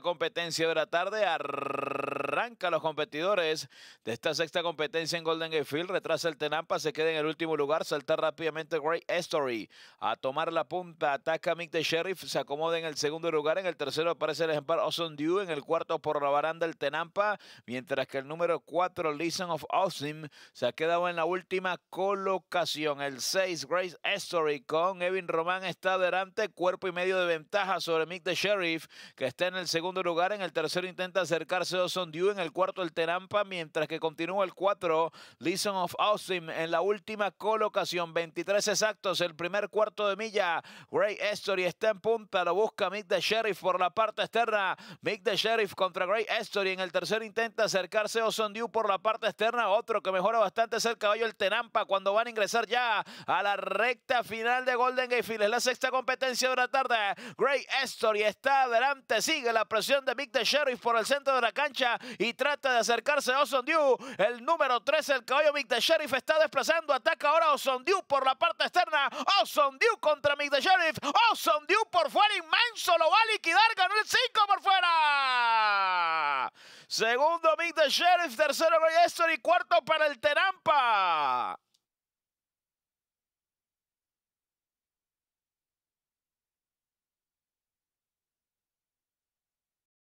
competencia de la tarde arranca los competidores de esta sexta competencia en Golden Gate Field. Retrasa el Tenampa, se queda en el último lugar. Salta rápidamente gray Story a tomar la punta. Ataca Mick The Sheriff, se acomoda en el segundo lugar. En el tercero aparece el ejemplar Awesome Dew. En el cuarto por la baranda el Tenampa. Mientras que el número 4, Listen of Austin, se ha quedado en la última colocación. El seis Gray Story con Evin Román está delante. Cuerpo y medio de ventaja sobre Mick The Sheriff, que está en el segundo lugar. En el tercero intenta acercarse Awesome Dew en el cuarto el Terampa, mientras que continúa el 4 Listen of Austin en la última colocación. 23 exactos, el primer cuarto de milla. Gray Estory está en punta, lo busca Mick the Sheriff por la parte externa. Mick the Sheriff contra Gray Estory en el tercer intenta acercarse a Dew por la parte externa. Otro que mejora bastante es el caballo el Tenampa cuando van a ingresar ya a la recta final de Golden Gate Es la sexta competencia de la tarde. Gray Estory está adelante, sigue la presión de Mick the Sheriff por el centro de la cancha y trata de acercarse a Osondiu. El número 3, el caballo Mick de Sheriff, está desplazando. Ataca ahora Osondiu por la parte externa. Osondiu contra Mick The Sheriff. Osondiu por fuera, inmenso, lo va a liquidar. Ganó el 5 por fuera. Segundo Mick de Sheriff, tercero Roy Estor y cuarto para el Terampa.